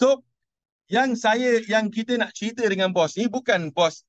So yang saya yang kita nak cerita dengan bos ni bukan bos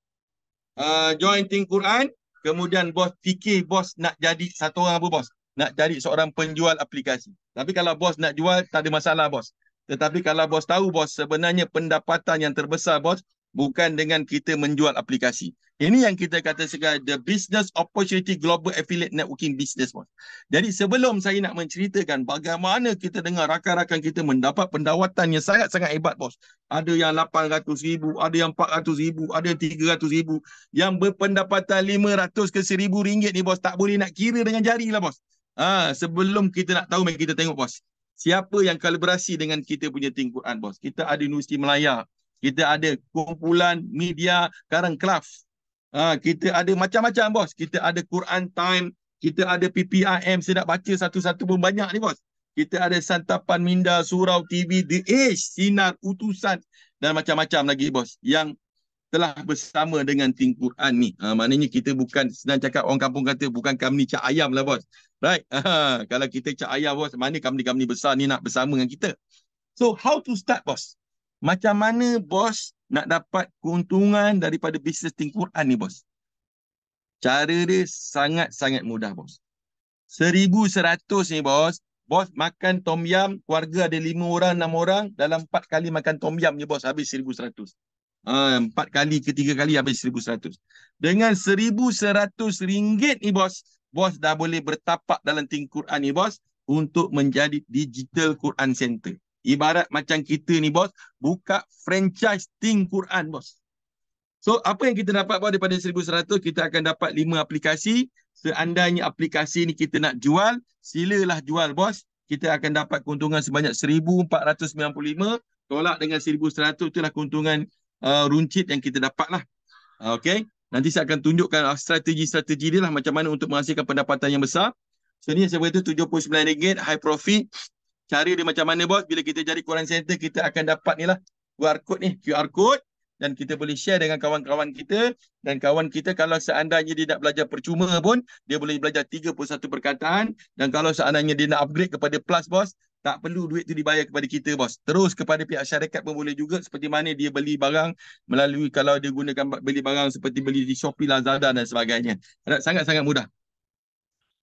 uh, jointing Quran kemudian bos fikir bos nak jadi satu orang apa bos nak jadi seorang penjual aplikasi. Tapi kalau bos nak jual tak ada masalah bos. Tetapi kalau bos tahu bos sebenarnya pendapatan yang terbesar bos bukan dengan kita menjual aplikasi. Ini yang kita kata sekarang the business opportunity global affiliate networking business model. Jadi sebelum saya nak menceritakan bagaimana kita dengar rakan-rakan kita mendapat pendapatan yang sangat-sangat hebat bos. Ada yang 800 ribu, ada yang 400 ribu, ada yang 300 ribu. Yang berpendapatan 500 ke 1000 ringgit ni bos tak boleh nak kira dengan jari lah bos. Ah ha, sebelum kita nak tahu mari kita tengok bos. Siapa yang kalibrasi dengan kita punya Tingkuran bos? Kita ada Universiti Melayu, kita ada kumpulan media Karang Kelaf. Ha, kita ada macam-macam bos. Kita ada Quran Time. Kita ada PPIM. Saya nak baca satu-satu pun banyak ni bos. Kita ada Santapan Minda, Surau TV, The Age, Sinar, Utusan dan macam-macam lagi bos. Yang telah bersama dengan Ting Quran ni. Ha, maknanya kita bukan senang cakap orang kampung kata bukan kami cak ayam lah bos. Right? Ha, kalau kita cak ayam bos, mana kami-kami besar ni nak bersama dengan kita. So how to start bos? Macam mana bos nak dapat keuntungan daripada bisnes Think Quran ni bos? Cara dia sangat-sangat mudah bos. Seribu seratus ni bos, bos makan tom yam, keluarga ada lima orang, enam orang, dalam empat kali makan tom yam ni bos habis seribu seratus. Ha, empat kali ketiga kali habis seribu seratus. Dengan seribu seratus ringgit ni bos, bos dah boleh bertapak dalam Think Quran ni bos untuk menjadi digital Quran center. Ibarat macam kita ni bos, buka franchise Think Quran bos. So apa yang kita dapat bos daripada 1100, kita akan dapat 5 aplikasi. Seandainya aplikasi ni kita nak jual, silalah jual bos. Kita akan dapat keuntungan sebanyak 1495. Tolak dengan 1100 lah keuntungan uh, runcit yang kita dapat lah. Okay. Nanti saya akan tunjukkan uh, strategi-strategi dia lah macam mana untuk menghasilkan pendapatan yang besar. So ni yang saya beritahu RM79, high profit. Cari dia macam mana bos? Bila kita cari Quran center, kita akan dapat ni lah QR code ni, QR code dan kita boleh share dengan kawan-kawan kita dan kawan kita kalau seandainya dia nak belajar percuma pun, dia boleh belajar 31 perkataan dan kalau seandainya dia nak upgrade kepada plus bos, tak perlu duit tu dibayar kepada kita bos. Terus kepada pihak syarikat pun boleh juga seperti mana dia beli barang melalui kalau dia gunakan beli barang seperti beli di Shopee, Lazada dan sebagainya. Sangat-sangat mudah.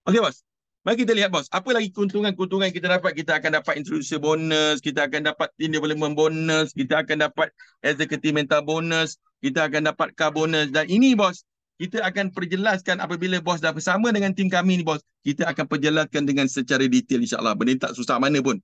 Okey bos. Mari kita lihat bos, apa lagi keuntungan-keuntungan kita dapat? Kita akan dapat introducer bonus, kita akan dapat team development bonus, kita akan dapat executive mental bonus, kita akan dapat car bonus. Dan ini bos, kita akan perjelaskan apabila bos dah bersama dengan team kami ni bos, kita akan perjelaskan dengan secara detail insyaAllah. Benda tak susah mana pun.